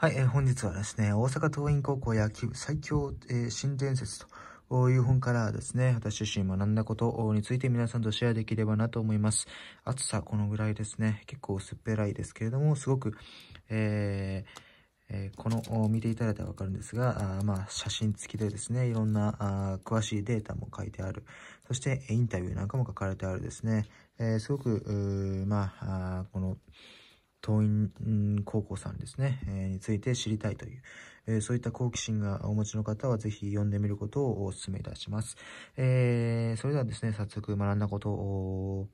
はい、えー、本日はですね、大阪桐蔭高校野球最強、えー、新伝説という本からですね、私自身学んだことについて皆さんとシェアできればなと思います。暑さこのぐらいですね、結構薄っぺらいですけれども、すごく、えーえー、この見ていただいたらわかるんですが、あまあ、写真付きでですね、いろんなあ詳しいデータも書いてある。そしてインタビューなんかも書かれてあるですね。えー、すごく、まあ、あこの、桐院高校さんですね、えー、について知りたいという、えー、そういった好奇心がお持ちの方はぜひ読んでみることをお勧めいたします。えー、それではですね、早速学んだことを、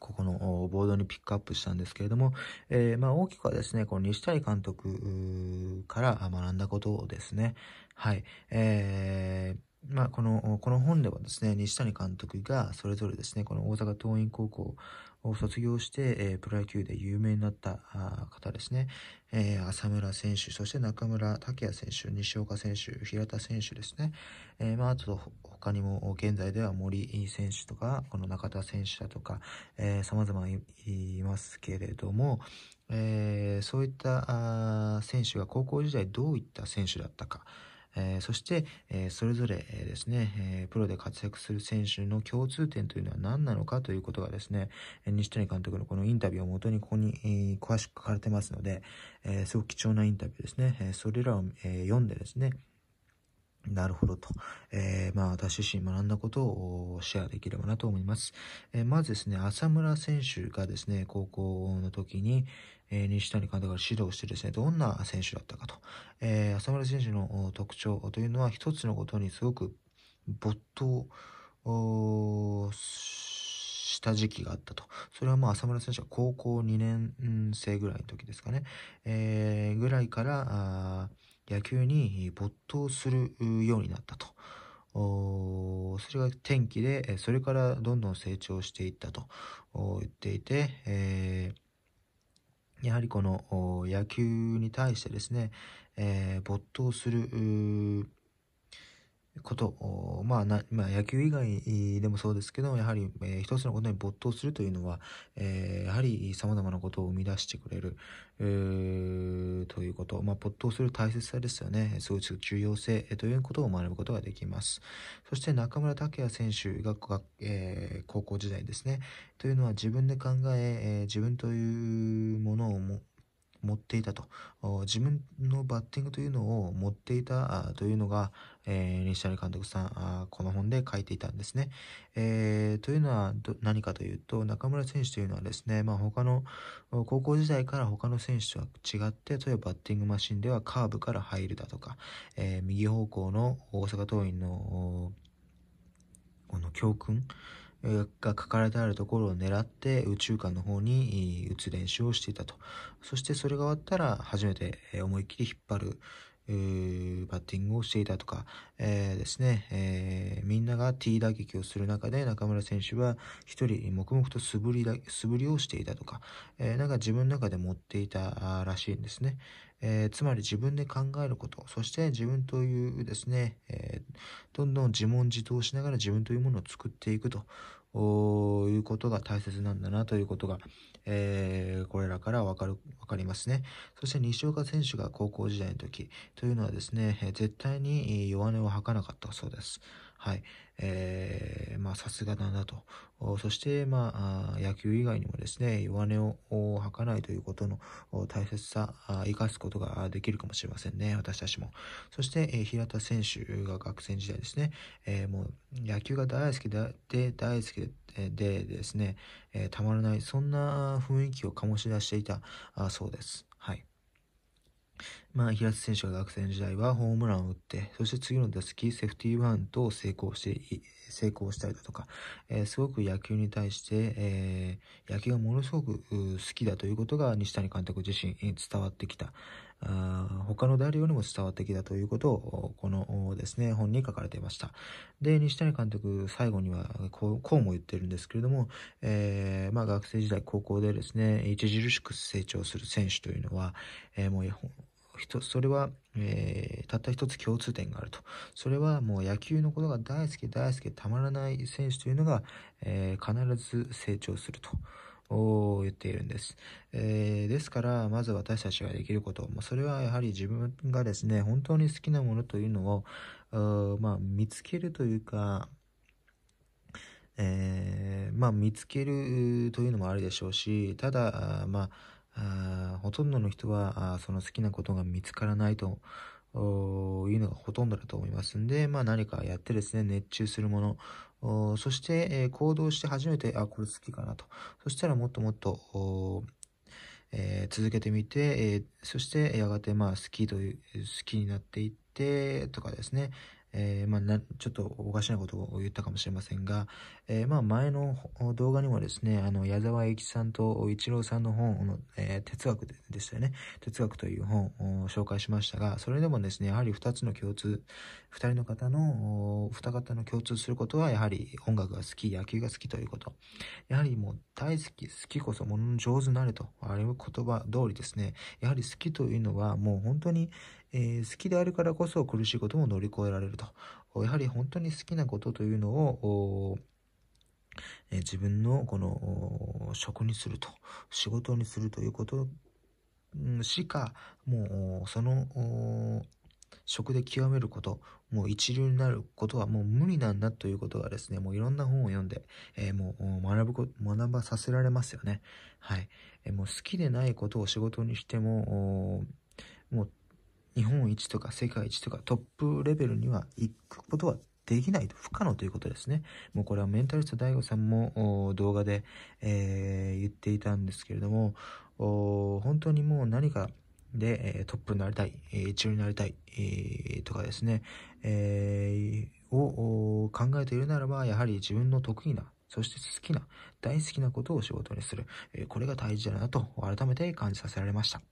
ここのボードにピックアップしたんですけれども、えー、まあ大きくはですね、この西谷監督から学んだことをですね、はい、えーまあ、この、この本ではですね、西谷監督がそれぞれですね、この大阪桐蔭高校を卒業して、えー、プロ野球で有名になった方ですね、えー、浅村選手、そして中村拓也選手、西岡選手、平田選手ですね、えー、まあ、あと他にも、現在では森選手とか、この中田選手だとか、えー、様々いますけれども、えー、そういった選手が高校時代どういった選手だったか、えー、そして、えー、それぞれ、えー、ですね、えプロで活躍する選手の共通点というのは何なのかということがですね、西谷監督のこのインタビューをもとにここに、えー、詳しく書かれてますので、えすごく貴重なインタビューですね、えそれらを、え読んでですね、なるほどと。えー、まあ私自身学んだことをシェアできればなと思います。えー、まずですね、浅村選手がですね、高校の時に、えー、西谷監督が指導してですね、どんな選手だったかと。えー、浅村選手の特徴というのは、一つのことにすごく没頭した時期があったと。それはまあ浅村選手は高校2年生ぐらいの時ですかね。えー、ぐらいから野球に没頭するようになったと。それが転機で、それからどんどん成長していったと言っていて、えーやはりこの野球に対してですね、えー、没頭すること、まあな、まあ、野球以外でもそうですけど、やはり、えー、一つのことに没頭するというのは、えー、やはり様々なことを生み出してくれる、えー、ということ、まあ、没頭する大切さですよね。そういう重要性ということを学ぶことができます。そして中村拓也選手が、えー、高校時代ですね。というのは自分で考え、えー、自分というものをも、持っていたと、自分のバッティングというのを持っていたというのが、えー、西谷監督さんこの本で書いていたんですね。えー、というのは何かというと、中村選手というのはですね、まあ、他の、高校時代から他の選手とは違って、例えばバッティングマシンではカーブから入るだとか、えー、右方向の大阪桐蔭の、この教訓、が書かれてあるところを狙って宇宙間の方に打つ練習をしていたと。そしてそれが終わったら初めて思いっきり引っ張るバッティングをしていたとか、えー、ですね、えー、みんなが T 打撃をする中で中村選手は一人黙々と素振りだ、素振りをしていたとか、えー、なんか自分の中で持っていたらしいんですね。えつまり自分で考えること、そして自分というですね、えどんどん自問自答しながら自分というものを作っていくということが大切なんだなということが、えー、これらからわかる、わかりますね。そして西岡選手が高校時代の時というのはですね、絶対に弱音を吐かなかったそうです。はい。えー、まあ、さすがだなと。そして、まあ、野球以外にもですね、弱音を吐かないということの大切さ、生かすことができるかもしれませんね、私たちも。そして、えー、平田選手が学生時代ですね、えー、もう野球が大好きで、大好きででですね、えー、たまらない、そんな雰囲気を醸し出していたそうです。まあ、平瀬選手が学生時代はホームランを打って、そして次の打席、セーフティーバントを成功して、成功したりだとか、えー、すごく野球に対して、えー、野球がものすごく好きだということが西谷監督自身に伝わってきた、あ他の誰よりも伝わってきたということを、このですね、本に書かれていました。で、西谷監督、最後にはこう、こうも言ってるんですけれども、えー、まあ学生時代、高校でですね、著しく成長する選手というのは、えー、もう、それは、えー、たった一つ共通点があると。それはもう野球のことが大好き大好きたまらない選手というのが、えー、必ず成長すると。を言っているんです。えー、ですから、まず私たちができること、まあ、それはやはり自分がですね、本当に好きなものというのを、まあ、見つけるというか、えー、まあ、見つけるというのもあるでしょうし、ただ、まあ、ほとんどの人は、その好きなことが見つからないというのがほとんどだと思いますんで、まあ何かやってですね、熱中するもの、そして、え行動して初めて、あ、これ好きかなと。そしたらもっともっと、えー、続けてみて、えー、そしてやがてまあ好きという、好きになっていってとかですね、えー、まあ、ちょっとおかしなことを言ったかもしれませんが、えー、まあ、前の動画にもですね、あの、矢沢永吉さんと一郎さんの本の、えー、哲学でしたよね。哲学という本を紹介しましたが、それでもですね、やはり2つの共通、2人の方の、2方の共通することは、やはり音楽が好き、野球が好きということ。やはりもう大好き、好きこそものの上手になれと、あれは言葉通りですね、やはり好きというのはもう本当に、えー、好きであるからこそ苦しいことも乗り越えられると。やはり本当に好きなことというのを、えー、自分のこの職にすると、仕事にするということしか、もうその職で極めること、もう一流になることはもう無理なんだということがですね、もういろんな本を読んで、えー、もう学ぶこ、学ばさせられますよね。はい。えー、もう好きでないことを仕事にしても、もう日本一とか世界一とかトップレベルには行くことはできないと、不可能ということですね。もうこれはメンタリスト DAIGO さんも動画で、えー、言っていたんですけれども、本当にもう何かでトップになりたい、一応になりたい、とかですね、えー、を考えているならば、やはり自分の得意な、そして好きな、大好きなことを仕事にする。これが大事だなと改めて感じさせられました。